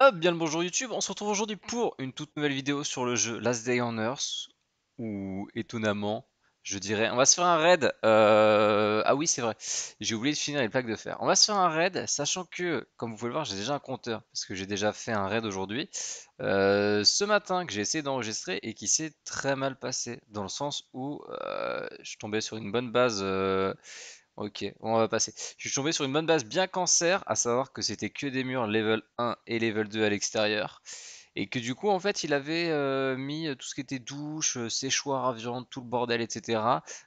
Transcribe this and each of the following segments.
Hop, bien le bonjour YouTube, on se retrouve aujourd'hui pour une toute nouvelle vidéo sur le jeu Last Day on Earth, ou étonnamment, je dirais, on va se faire un raid, euh, ah oui c'est vrai, j'ai oublié de finir les plaques de fer, on va se faire un raid, sachant que, comme vous pouvez le voir, j'ai déjà un compteur, parce que j'ai déjà fait un raid aujourd'hui, euh, ce matin, que j'ai essayé d'enregistrer, et qui s'est très mal passé, dans le sens où euh, je tombais sur une bonne base Ok, on va passer. Je suis tombé sur une bonne base bien cancer, à savoir que c'était que des murs level 1 et level 2 à l'extérieur. Et que du coup, en fait, il avait euh, mis tout ce qui était douche, euh, séchoir à viande, tout le bordel, etc.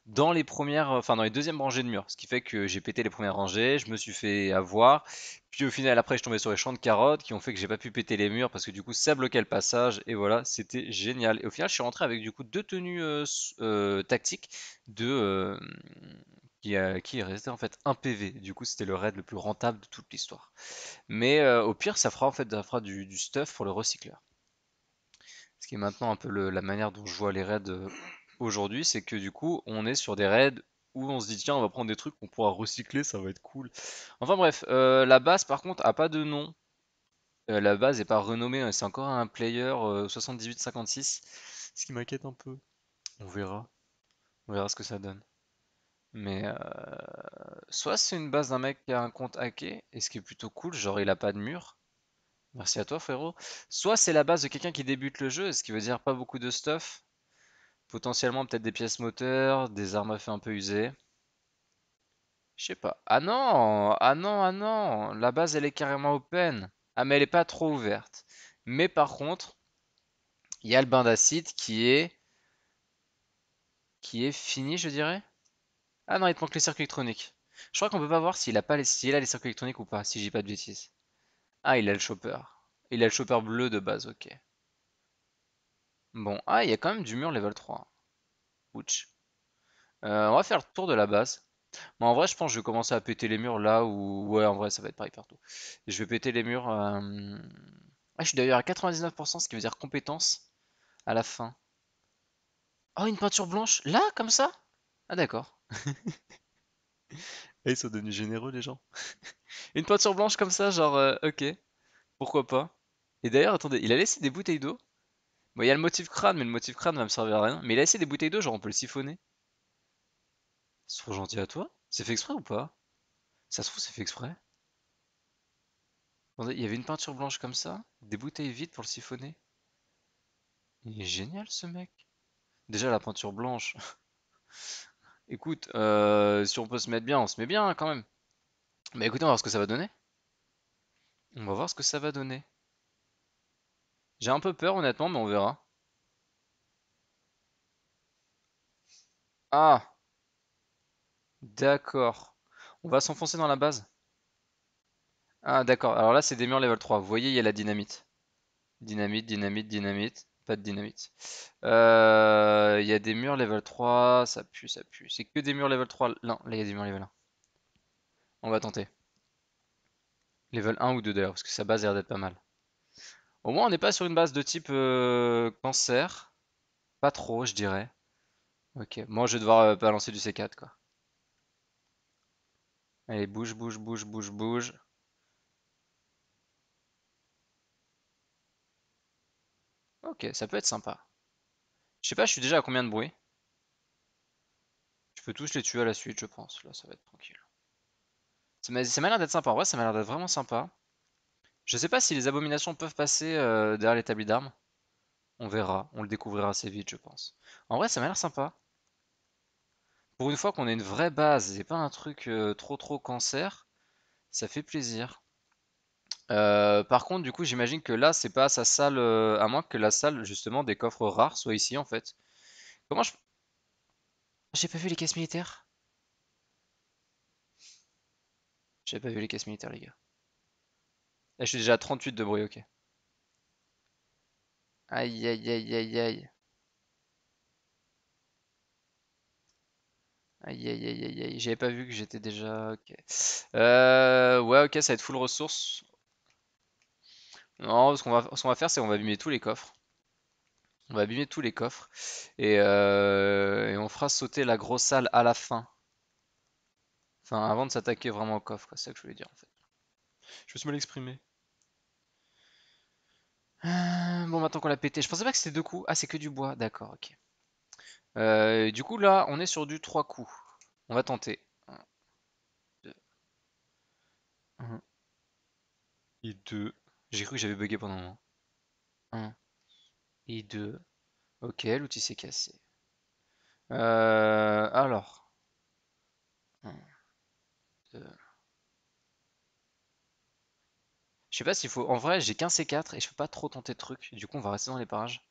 dans les premières, euh, enfin dans les deuxièmes rangées de murs. Ce qui fait que j'ai pété les premières rangées, je me suis fait avoir. Puis au final, après, je suis tombé sur les champs de carottes qui ont fait que j'ai pas pu péter les murs parce que du coup, ça bloquait le passage. Et voilà, c'était génial. Et au final, je suis rentré avec du coup deux tenues tactiques de euh, qui, est resté en fait un PV. Du coup, c'était le raid le plus rentable de toute l'histoire. Mais euh, au pire, ça fera en fait ça fera du, stuff pour le recycleur. Ce qui est maintenant un peu la manière dont je vois les raids euh, aujourd'hui, c'est que du coup, on est sur des raids où on se dit tiens, on va prendre des trucs qu'on pourra recycler, ça va être cool. Enfin bref, la base par contre a pas de nom. la base est pas renommée, hein, c'est encore un player 7856, ce qui m'inquiète un peu. On verra. On verra ce que ça donne. Mais euh, soit c'est une base d'un mec qui a un compte hacké, et ce qui est plutôt cool, genre il a pas de mur. Merci à toi frérot. Soit c'est la base de quelqu'un qui débute le jeu, ce qui veut dire pas beaucoup de stuff. Potentiellement peut-être des pièces moteurs, des armes à feu un peu usées. Je sais pas. Ah non Ah non, ah non La base elle est carrément open. Ah mais elle est pas trop ouverte. Mais par contre, il y a le bain d'acide qui est... qui est fini je dirais ah non, il te manque les circuits électroniques. Je crois qu'on peut pas voir s'il a, pas les... s'il a les circuits électroniques ou pas, si j'ai pas de bêtises. Ah, il a le chopper. Il a le chopper bleu de base, ok. Bon, ah, il y a quand même du mur level 3. Ouch. Euh, on va faire le tour de la base. Mais en vrai, je pense que je vais commencer à péter les murs là où... Ouais, en vrai, ça va être pareil partout. Je vais péter les murs... Euh, ah, je suis d'ailleurs à 99%, ce qui veut dire compétence à la fin. Oh, une peinture blanche Là, comme ça ah d'accord. ils sont devenus généreux les gens. Une peinture blanche comme ça, genre euh, ok, pourquoi pas. Et d'ailleurs, attendez, il a laissé des bouteilles d'eau. Bon, il y a le motif crâne, mais le motif crâne va me servir à rien. Mais il a laissé des bouteilles d'eau, genre on peut le siphonner. C'est trop gentil à toi. C'est fait exprès ou pas Ça se trouve, c'est fait exprès. Attendez, il y avait une peinture blanche comme ça, des bouteilles vides pour le siphonner. Il est génial ce mec. Déjà la peinture blanche. Écoute, euh, si on peut se mettre bien, on se met bien hein, quand même. Mais écoutez, on va voir ce que ça va donner. On va voir ce que ça va donner. J'ai un peu peur honnêtement, mais on verra. Ah D'accord. On va s'enfoncer dans la base. Ah d'accord, alors là c'est des murs level 3. Vous voyez, il y a la dynamite. Dynamite, dynamite, dynamite. Pas de dynamite. Euh, il y a des murs level 3, ça pue, ça pue. C'est que des murs level 3. Non, là il y a des murs level 1. On va tenter. Level 1 ou 2 d'ailleurs, parce que sa base a l'air d'être pas mal. Au moins on n'est pas sur une base de type euh, cancer. Pas trop, je dirais. Ok, moi je vais devoir euh, balancer du C4 quoi. Allez, bouge, bouge, bouge, bouge, bouge. Ok, ça peut être sympa. Je sais pas, je suis déjà à combien de bruit Je peux tous les tuer à la suite, je pense. Là, ça va être tranquille. Ça m'a l'air d'être sympa. En vrai, ça m'a l'air d'être vraiment sympa. Je sais pas si les abominations peuvent passer euh, derrière les l'établi d'armes. On verra. On le découvrira assez vite, je pense. En vrai, ça m'a l'air sympa. Pour une fois qu'on a une vraie base et pas un truc euh, trop trop cancer, ça fait plaisir. Euh, par contre, du coup, j'imagine que là, c'est pas sa salle, euh, à moins que la salle justement des coffres rares soit ici en fait. Comment je. Ah, j'ai pas vu les caisses militaires. J'ai pas vu les caisses militaires, les gars. Là, ah, je suis déjà à 38 de bruit, ok. Aïe aïe aïe aïe aïe. Aïe aïe aïe aïe aïe, j'avais pas vu que j'étais déjà. Ok. Euh... Ouais, ok, ça va être full ressources. Non, ce qu'on va, faire, c'est qu'on va abîmer tous les coffres. On va abîmer tous les coffres. Et, euh, on fera sauter la grosse salle à la fin. Enfin, avant de s'attaquer vraiment au coffre, c'est ça que je voulais dire en fait. Je me suis mal exprimé. Ah, bon, maintenant qu'on l'a pété, je pensais pas que c'était deux coups. Ah, c'est que du bois, d'accord, ok. Euh, du coup, là, on est sur du trois coups. On va tenter. Un et deux j'ai cru que j'avais bugué pendant un moment. 1 et 2. Ok, l'outil s'est cassé. Euh, alors. 1, 2. Je sais pas s'il faut. En vrai, j'ai 15 C4 et je peux pas trop tenter de trucs. Du coup, on va rester dans les parages.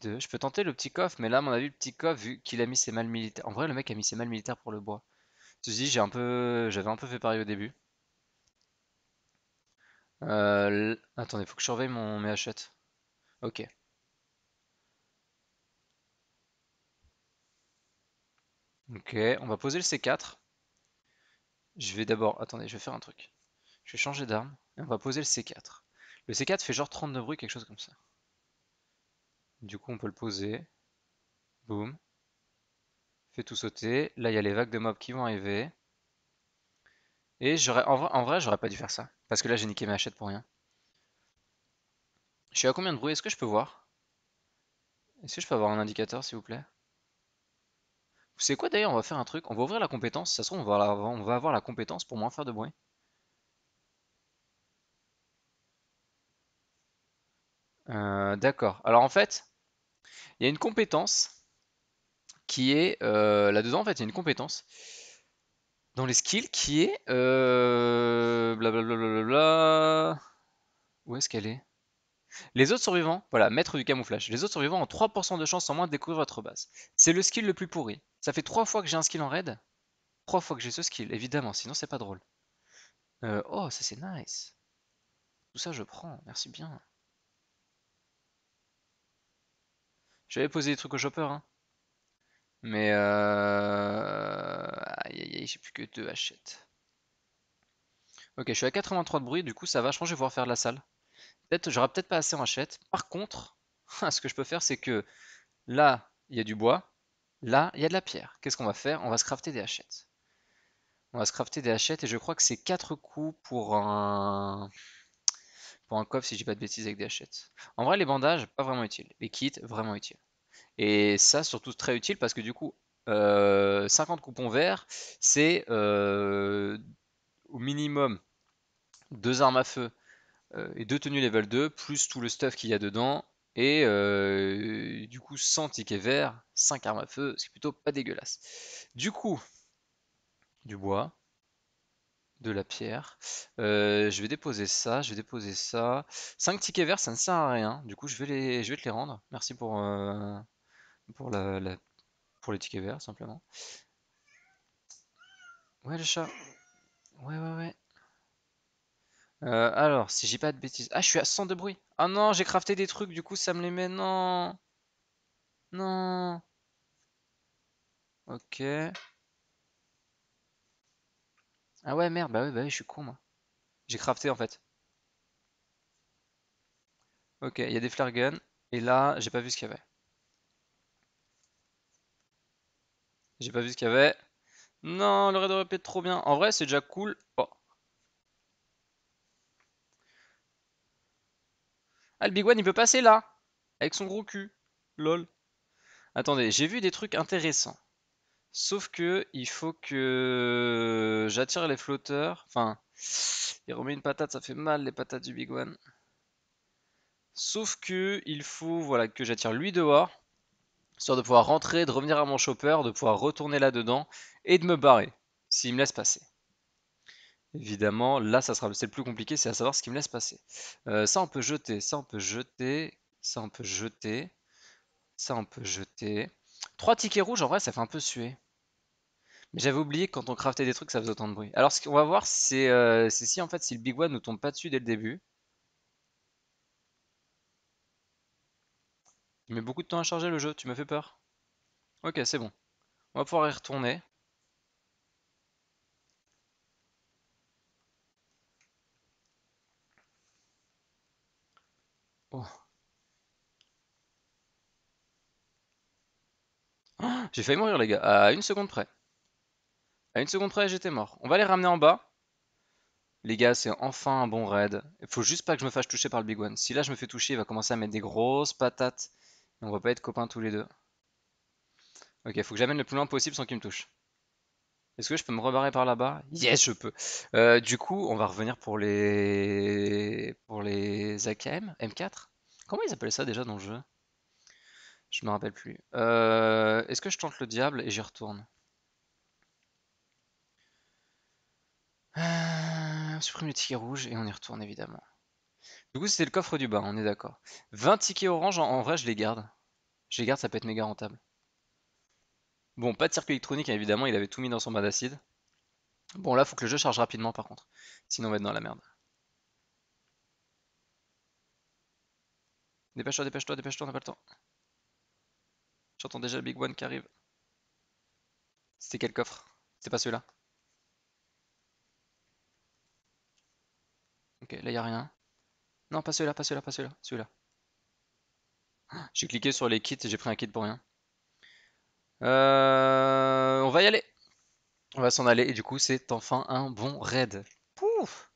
2 Je peux tenter le petit coffre, mais là, à mon avis, le petit coffre, vu qu'il a mis ses mal militaires. En vrai, le mec a mis ses mal militaires pour le bois. Tu j'ai un peu, j'avais un peu fait pareil au début. Euh, attendez, faut que je surveille mon hachettes. Ok. Ok, on va poser le C4. Je vais d'abord... Attendez, je vais faire un truc. Je vais changer d'arme et on va poser le C4. Le C4 fait genre 39 bruits, quelque chose comme ça. Du coup, on peut le poser. Boum. Fais tout sauter. Là, il y a les vagues de mobs qui vont arriver. Et j'aurais en, vrai, j'aurais pas dû faire ça. Parce que là, j'ai niqué mes achats pour rien. Je suis à combien de bruit Est-ce que je peux voir Est-ce que je peux avoir un indicateur, s'il vous plaît Vous savez quoi d'ailleurs On va faire un truc. On va ouvrir la compétence. Ça se trouve, on va, avoir, on va avoir la compétence pour moins faire de bruit. Euh, d'accord. Alors en fait, il y a une compétence qui est euh, là-dedans, en fait, il y a une compétence dans les skills qui est euh, blablabla. Où est-ce qu'elle est, Les autres survivants, voilà, maître du camouflage. Les autres survivants ont 3% de chance en moins de découvrir votre base. C'est le skill le plus pourri. Ça fait 3 fois que j'ai un skill en raid. trois fois que j'ai ce skill, évidemment, sinon c'est pas drôle. Euh, oh, ça c'est nice. Tout ça je prends, merci bien. J'avais posé des trucs au chopper, hein. Mais euh, aïe aïe aïe, j'ai plus que deux hachettes. Ok, je suis à 83 de bruit, du coup ça va, je pense vais faire de la salle. Peut-être, j'aurai peut-être pas assez en hachette. Par contre, ce que je peux faire, c'est que là, il y a du bois, là, il y a de la pierre. Qu'est-ce qu'on va faire On va se crafter des hachettes. On va se crafter des hachettes et je crois que c'est 4 coups pour un pour un coffre si j'ai pas de bêtises avec des hachettes. En vrai les bandages pas vraiment utiles, les kits vraiment utiles. Et ça, surtout très utile parce que du coup, 50 euh, coupons verts, c'est euh, au minimum deux armes à feu euh, et deux tenues level 2, plus tout le stuff qu'il y a dedans, et du coup 100 tickets verts, 5 armes à feu, c'est plutôt pas dégueulasse. Du coup, du bois, de la pierre, je vais déposer ça, je vais déposer ça. 5 tickets verts, ça ne sert à rien, du coup je vais, les, je vais te les rendre. Merci pour pour, la, pour les tickets verts, simplement. Ouais, le chat. Ouais, ouais, ouais. Euh, alors, si j'ai pas de bêtises. Ah, je suis à 100 de bruit. Ah non, j'ai crafté des trucs, du coup, ça me les met. Non. Non. Ok. Ah ouais, merde, bah ouais, bah ouais, je suis con, moi. J'ai crafté, en fait. Ok, il y a des flare guns. Et là, j'ai pas vu ce qu'il y avait. J'ai pas vu ce qu'il y avait. Non, le raid aurait pu être trop bien. En vrai, c'est déjà cool. Oh. Ah, le Big One, il peut passer là. Avec son gros cul. Lol. Attendez, j'ai vu des trucs intéressants. Sauf que il faut que euh, j'attire les flotteurs. Enfin, il remet une patate, ça fait mal les patates du Big One. Sauf que il faut voilà, que j'attire lui dehors histoire de pouvoir rentrer, de revenir à mon chopper, de pouvoir retourner là-dedans et de me barrer, s'il me laisse passer. Évidemment, là, ça sera le plus compliqué, c'est à savoir ce qui me laisse passer. Euh, ça, on peut jeter, ça, on peut jeter, ça, on peut jeter, ça, on peut jeter. Trois tickets rouges, en vrai, ça fait un peu suer. Mais j'avais oublié que quand on craftait des trucs, ça faisait autant de bruit. Alors, ce qu'on va voir, c'est euh, si, en fait, si le Big One ne tombe pas dessus dès le début. Il met beaucoup de temps à charger le jeu, tu m'as fait peur. Ok, c'est bon. On va pouvoir y retourner. Oh. Oh, j'ai failli mourir les gars, à une seconde près. À une seconde près, j'étais mort. On va les ramener en bas. Les gars, c'est enfin un bon raid. Il faut juste pas que je me fasse toucher par le Big One. Si là je me fais toucher, il va commencer à mettre des grosses patates. On va pas être copains tous les deux. Ok, faut que j'amène le plus loin possible sans qu'il me touche. Est-ce que je peux me rebarrer par là-bas Yes, je peux. Euh, du coup, on va revenir pour les pour les AKM M4. Comment ils appellent ça déjà dans le jeu Je me rappelle plus. Euh, est-ce que je tente le diable et j'y retourne On euh, supprime le tickets rouge et on y retourne évidemment. Du coup, c'était le coffre du bain, on est d'accord. 20 tickets orange, en, vrai, je les garde. Je les garde, ça peut être méga rentable. Bon, pas de circuit électronique, évidemment, il avait tout mis dans son bas d'acide. Bon, là, faut que le jeu charge rapidement, par contre. Sinon, on va être dans la merde. Dépêche-toi, dépêche-toi, dépêche-toi, on n'a pas le temps. J'entends déjà le Big One qui arrive. C'était quel coffre C'était pas celui-là. Ok, là, il a rien. Non, pas celui-là, pas celui-là, pas celui-là, celui-là. J'ai cliqué sur les kits, et j'ai pris un kit pour rien. Euh, on va y aller. On va s'en aller et du coup c'est enfin un bon raid. Pouf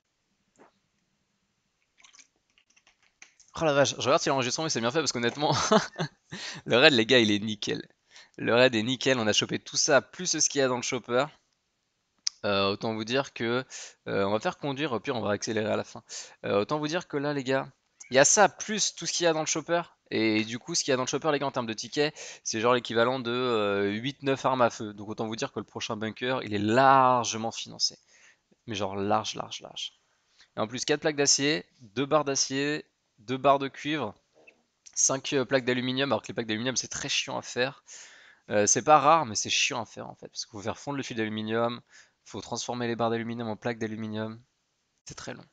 Oh la vache, je regarde si l'enregistrement mais c'est bien fait parce qu'honnêtement, le raid les gars il est nickel. Le raid est nickel, on a chopé tout ça, plus ce qu'il y a dans le chopper. Euh, autant vous dire que euh, on va faire conduire, au on va accélérer à la fin. Euh, autant vous dire que là les gars, il y a ça plus tout ce qu'il y a dans le chopper. Et du coup, ce qu'il y a dans le chopper, les gars, en termes de tickets, c'est genre l'équivalent de 8-9 armes à feu. Donc autant vous dire que le prochain bunker, il est largement financé. Mais genre large, large, large. Et en plus, 4 plaques d'acier, 2 barres d'acier, 2 barres de cuivre, 5 plaques d'aluminium. Alors que les plaques d'aluminium, c'est très chiant à faire. c'est pas rare, mais c'est chiant à faire en fait. Parce que vous faire fondre le fil d'aluminium, faut transformer les barres d'aluminium en plaques d'aluminium. C'est très long.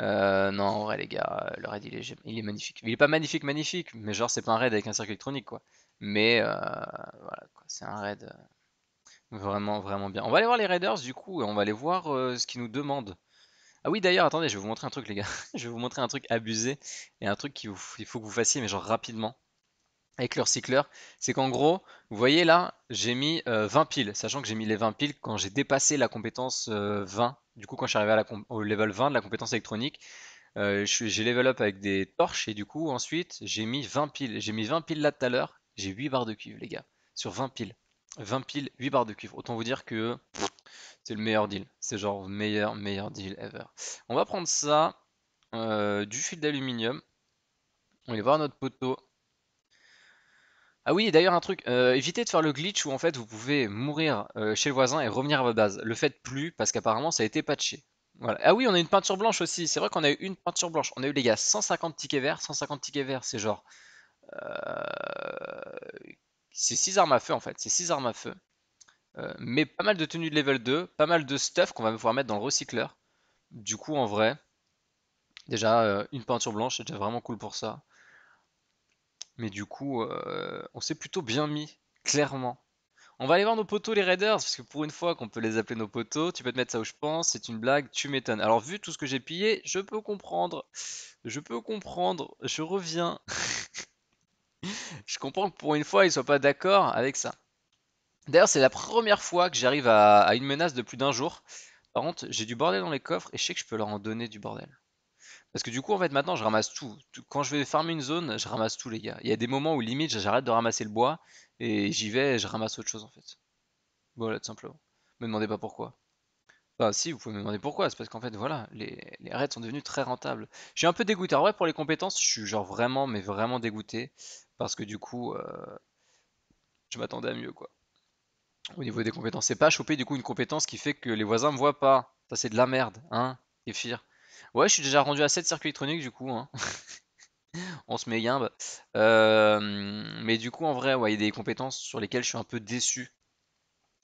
Euh, non, en les gars, le raid il est, il est, magnifique. Il est pas magnifique, magnifique, mais genre, c'est pas un raid avec un circuit électronique quoi. Mais euh, voilà, c'est un raid euh, vraiment, vraiment bien. On va aller voir les raiders du coup, et on va aller voir euh, ce qu'ils nous demandent. Ah oui, d'ailleurs, attendez, je vais vous montrer un truc, les gars. je vais vous montrer un truc abusé et un truc qu'il faut que vous fassiez, mais genre rapidement avec le recycleur, c'est qu'en gros, vous voyez là, j'ai mis 20 euh, piles, sachant que j'ai mis les 20 piles quand j'ai dépassé la compétence 20. Euh, du coup, quand je suis arrivé à la au level 20 de la compétence électronique, euh, j'ai level up avec des torches et du coup, ensuite, j'ai mis 20 piles. J'ai mis 20 piles là tout à l'heure, j'ai 8 barres de cuivre, les gars, sur 20 piles. 20 piles, 8 barres de cuivre. Autant vous dire que c'est le meilleur deal. C'est genre meilleur, meilleur deal ever. On va prendre ça, du fil d'aluminium. On va voir notre poteau ah oui, et d'ailleurs un truc, euh, évitez de faire le glitch où en fait vous pouvez mourir euh, chez le voisin et revenir à votre base. Le faites plus parce qu'apparemment ça a été patché. Voilà. Ah oui, on a une peinture blanche aussi. C'est vrai qu'on a eu une peinture blanche. On a eu les gars 150 tickets verts, 150 tickets verts, c'est genre euh, c'est 6 armes à feu en fait, c'est 6 armes à feu. mais pas mal de tenues de level 2, pas mal de stuff qu'on va pouvoir mettre dans le recycleur. Du coup, en vrai, déjà une peinture blanche, c'est déjà vraiment cool pour ça. Mais du coup, euh, on s'est plutôt bien mis, clairement. On va aller voir nos potos, les Raiders, parce que pour une fois qu'on peut les appeler nos potos, tu peux te mettre ça où je pense, c'est une blague, tu m'étonnes. Alors, vu tout ce que j'ai pillé, je peux comprendre. Je peux comprendre, je reviens. je comprends que pour une fois, ils soient pas d'accord avec ça. D'ailleurs, c'est la première fois que j'arrive à, à, une menace de plus d'un jour. Par contre, j'ai du bordel dans les coffres et je sais que je peux leur en donner du bordel. Parce que du coup, en fait, maintenant, je ramasse tout. Quand je vais farmer une zone, je ramasse tout, les gars. Il y a des moments où limite, j'arrête de ramasser le bois et j'y vais et je ramasse autre chose, en fait. Voilà, tout simplement. Me demandez pas pourquoi. Bah si, vous pouvez me demander pourquoi. C'est parce qu'en fait, voilà, les, raids sont devenus très rentables. J'ai un peu dégoûté. Alors, ouais, pour les compétences, je suis genre vraiment, mais vraiment dégoûté. Parce que du coup, euh, je m'attendais à mieux, quoi. Au niveau des compétences, c'est pas choper du coup une compétence qui fait que les voisins me voient pas. Ça, c'est de la merde, hein, Kéfir. Ouais, je suis déjà rendu à 7 circuits électroniques du coup. Hein. On se met guimbe. Euh, mais du coup, en vrai, ouais, il y a des compétences sur lesquelles je suis un peu déçu.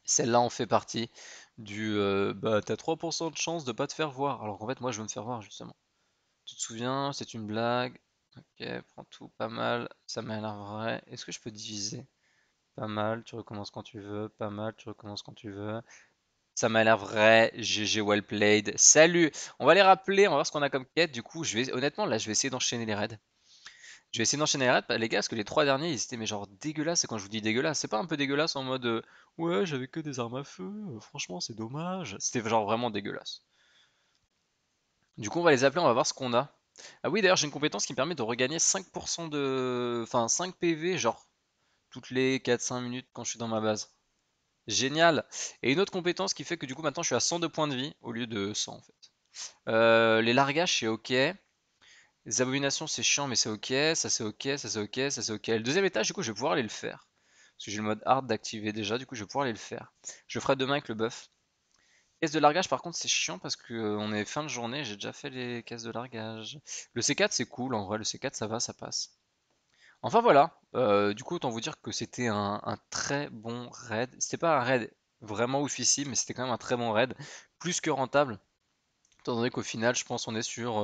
Celle-là en fait partie du euh, bah t'as 3% de chance de pas te faire voir. Alors qu'en fait, moi je veux me faire voir justement. Tu te souviens, c'est une blague. Ok, prends tout, pas mal. Ça m'a l'air vrai. Est-ce que je peux diviser? Pas mal, tu recommences quand tu veux. Pas mal, tu recommences quand tu veux. Ça m'a l'air vrai. GG well played. Salut. On va les rappeler. On va voir ce qu'on a comme quête. Du coup, je vais honnêtement, là, je vais essayer d'enchaîner les raids. Je vais essayer d'enchaîner les raids, les gars, parce que les trois derniers, ils étaient mais genre dégueulasses. Et quand je vous dis dégueulasse, c'est pas un peu dégueulasse en mode euh, ouais, j'avais que des armes à feu. Euh, franchement, c'est dommage. C'était genre vraiment dégueulasse. Du coup, on va les appeler. On va voir ce qu'on a. Ah oui, d'ailleurs, j'ai une compétence qui me permet de regagner 5% de. Enfin, 5 PV, genre toutes les 4-5 minutes quand je suis dans ma base. Génial. Et une autre compétence qui fait que du coup maintenant je suis à 102 points de vie au lieu de 100 en fait. Euh, les largages c'est ok. Les abominations c'est chiant mais c'est ok. Ça c'est ok, ça c'est ok, ça c'est ok. Le deuxième étage du coup je vais pouvoir aller le faire. Parce que j'ai le mode hard d'activer déjà du coup je vais pouvoir aller le faire. Je ferai demain avec le buff. Caisse de largage par contre c'est chiant parce qu'on euh, est fin de journée, j'ai déjà fait les caisses de largage. Le C4 c'est cool en vrai, le C4 ça va, ça passe. Enfin voilà, euh, du coup, autant vous dire que c'était un, très bon raid. C'était pas un raid vraiment oufissime, mais c'était quand même un très bon raid, plus que rentable. Étant donné qu'au final, je pense qu'on est sur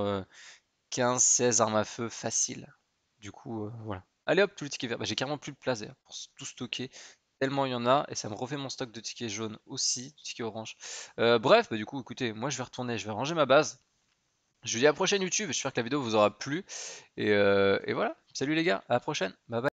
15-16 euh, armes à feu faciles. Du coup, euh, voilà. Allez hop, tous les tickets vert Bah, j'ai carrément plus de place pour tout stocker. Tellement il y en a, et ça me refait mon stock de tickets jaunes aussi, de tickets orange. bref, bah, du coup, écoutez, moi je vais retourner, je vais ranger ma base. Je vous dis à la prochaine YouTube, j'espère que la vidéo vous aura plu. et, et voilà. Salut les gars, à la prochaine, bye bye.